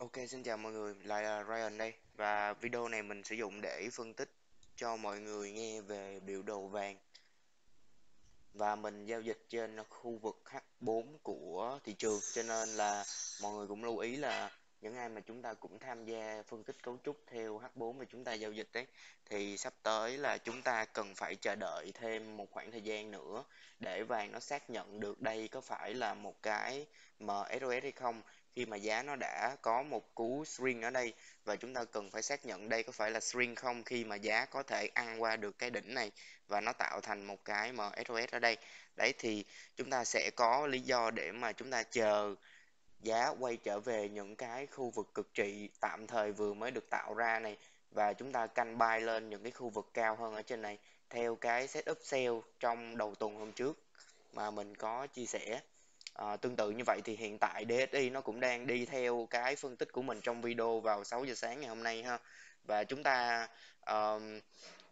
Ok, xin chào mọi người, lại là Ryan đây Và video này mình sử dụng để phân tích cho mọi người nghe về biểu đồ vàng Và mình giao dịch trên khu vực H4 của thị trường Cho nên là mọi người cũng lưu ý là những ai mà chúng ta cũng tham gia phân tích cấu trúc theo H4 mà chúng ta giao dịch đấy thì sắp tới là chúng ta cần phải chờ đợi thêm một khoảng thời gian nữa để vàng nó xác nhận được đây có phải là một cái MSOS hay không khi mà giá nó đã có một cú string ở đây và chúng ta cần phải xác nhận đây có phải là string không khi mà giá có thể ăn qua được cái đỉnh này và nó tạo thành một cái MSOS ở đây đấy thì chúng ta sẽ có lý do để mà chúng ta chờ giá quay trở về những cái khu vực cực trị tạm thời vừa mới được tạo ra này và chúng ta canh buy lên những cái khu vực cao hơn ở trên này theo cái setup sale trong đầu tuần hôm trước mà mình có chia sẻ à, tương tự như vậy thì hiện tại DSI nó cũng đang đi theo cái phân tích của mình trong video vào 6 giờ sáng ngày hôm nay ha và chúng ta uh,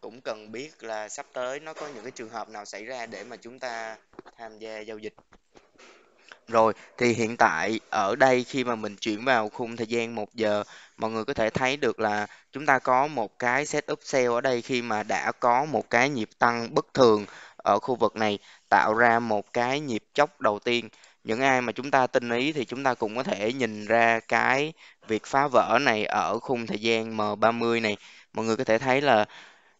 cũng cần biết là sắp tới nó có những cái trường hợp nào xảy ra để mà chúng ta tham gia giao dịch rồi, thì hiện tại ở đây khi mà mình chuyển vào khung thời gian 1 giờ, mọi người có thể thấy được là chúng ta có một cái setup sell ở đây khi mà đã có một cái nhịp tăng bất thường ở khu vực này tạo ra một cái nhịp chốc đầu tiên. Những ai mà chúng ta tin ý thì chúng ta cũng có thể nhìn ra cái việc phá vỡ này ở khung thời gian M30 này. Mọi người có thể thấy là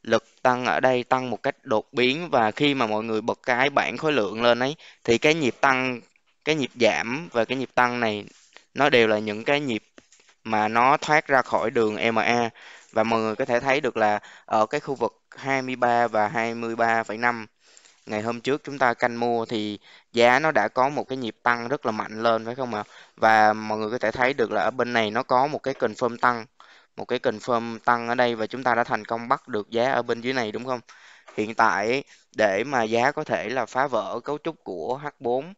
lực tăng ở đây tăng một cách đột biến và khi mà mọi người bật cái bảng khối lượng lên ấy thì cái nhịp tăng cái nhịp giảm và cái nhịp tăng này nó đều là những cái nhịp mà nó thoát ra khỏi đường MA và mọi người có thể thấy được là ở cái khu vực 23 và 23,5 ngày hôm trước chúng ta canh mua thì giá nó đã có một cái nhịp tăng rất là mạnh lên phải không ạ? Và mọi người có thể thấy được là ở bên này nó có một cái confirm tăng, một cái confirm tăng ở đây và chúng ta đã thành công bắt được giá ở bên dưới này đúng không? Hiện tại để mà giá có thể là phá vỡ cấu trúc của H4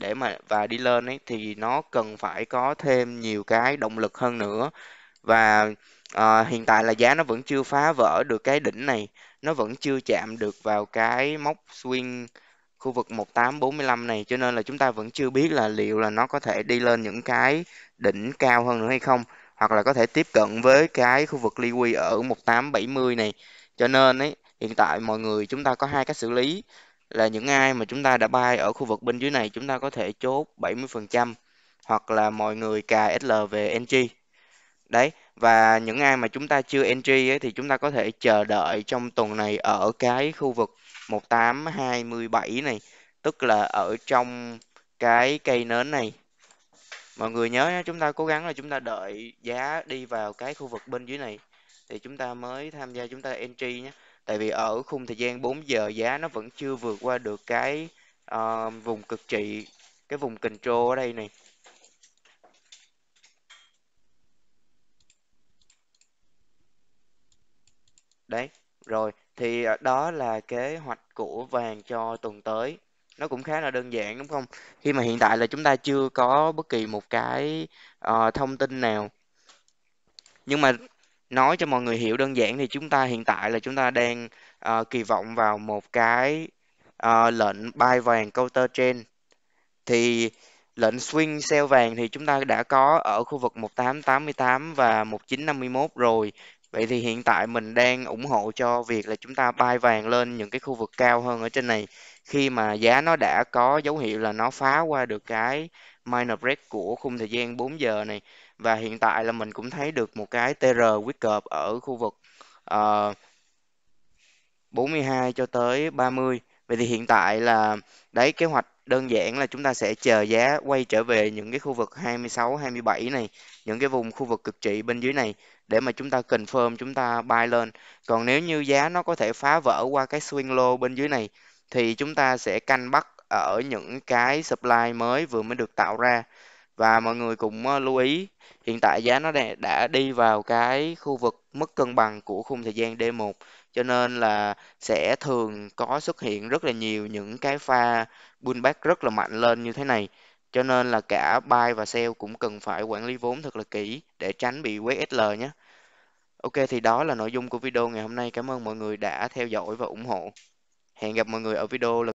để mà và đi lên ấy thì nó cần phải có thêm nhiều cái động lực hơn nữa và à, hiện tại là giá nó vẫn chưa phá vỡ được cái đỉnh này nó vẫn chưa chạm được vào cái mốc swing khu vực 1845 này cho nên là chúng ta vẫn chưa biết là liệu là nó có thể đi lên những cái đỉnh cao hơn nữa hay không hoặc là có thể tiếp cận với cái khu vực ly quy ở 1870 này cho nên ấy hiện tại mọi người chúng ta có hai cách xử lý là những ai mà chúng ta đã buy ở khu vực bên dưới này chúng ta có thể chốt 70% hoặc là mọi người cài SL về NG. Đấy, và những ai mà chúng ta chưa NG ấy, thì chúng ta có thể chờ đợi trong tuần này ở cái khu vực 1827 này, tức là ở trong cái cây nến này. Mọi người nhớ nhé, chúng ta cố gắng là chúng ta đợi giá đi vào cái khu vực bên dưới này thì chúng ta mới tham gia chúng ta entry nhé tại vì ở khung thời gian 4 giờ giá nó vẫn chưa vượt qua được cái uh, vùng cực trị cái vùng control ở đây này đấy rồi thì ờ, đó là kế hoạch của vàng cho tuần tới nó cũng khá là đơn giản đúng không khi mà hiện tại là chúng ta chưa có bất kỳ một cái uh, thông tin nào nhưng mà nói cho mọi người hiểu đơn giản thì chúng ta hiện tại là chúng ta đang uh, kỳ vọng vào một cái uh, lệnh buy vàng counter trend thì lệnh swing sell vàng thì chúng ta đã có ở khu vực 1888 và 1951 rồi Vậy thì hiện tại mình đang ủng hộ cho việc là chúng ta bay vàng lên những cái khu vực cao hơn ở trên này khi mà giá nó đã có dấu hiệu là nó phá qua được cái minor break của khung thời gian 4 giờ này và hiện tại là mình cũng thấy được một cái TR quyết cợp ở khu vực uh, ờ, 42 cho tới 30. Vậy thì hiện tại là đấy kế hoạch đơn giản là chúng ta sẽ chờ giá quay trở về những cái khu vực 26, 27 này, những cái vùng khu vực cực trị bên dưới này để mà chúng ta confirm chúng ta buy lên. Còn nếu như giá nó có thể phá vỡ qua cái swing low bên dưới này thì chúng ta sẽ canh bắt ở những cái supply mới vừa mới được tạo ra. Và mọi người cũng ờ, lưu ý hiện tại giá nó đã đi vào cái khu vực mức cân bằng của khung thời gian D1 cho nên là sẽ thường có xuất hiện rất là nhiều những cái pha pullback rất là mạnh lên như thế này cho nên là cả buy và sell cũng cần phải quản lý vốn thật là kỹ để tránh bị quét SL nhé Ok thì đó là nội dung của video ngày hôm nay cảm ơn mọi người đã theo dõi và ủng hộ hẹn gặp mọi người ở video lần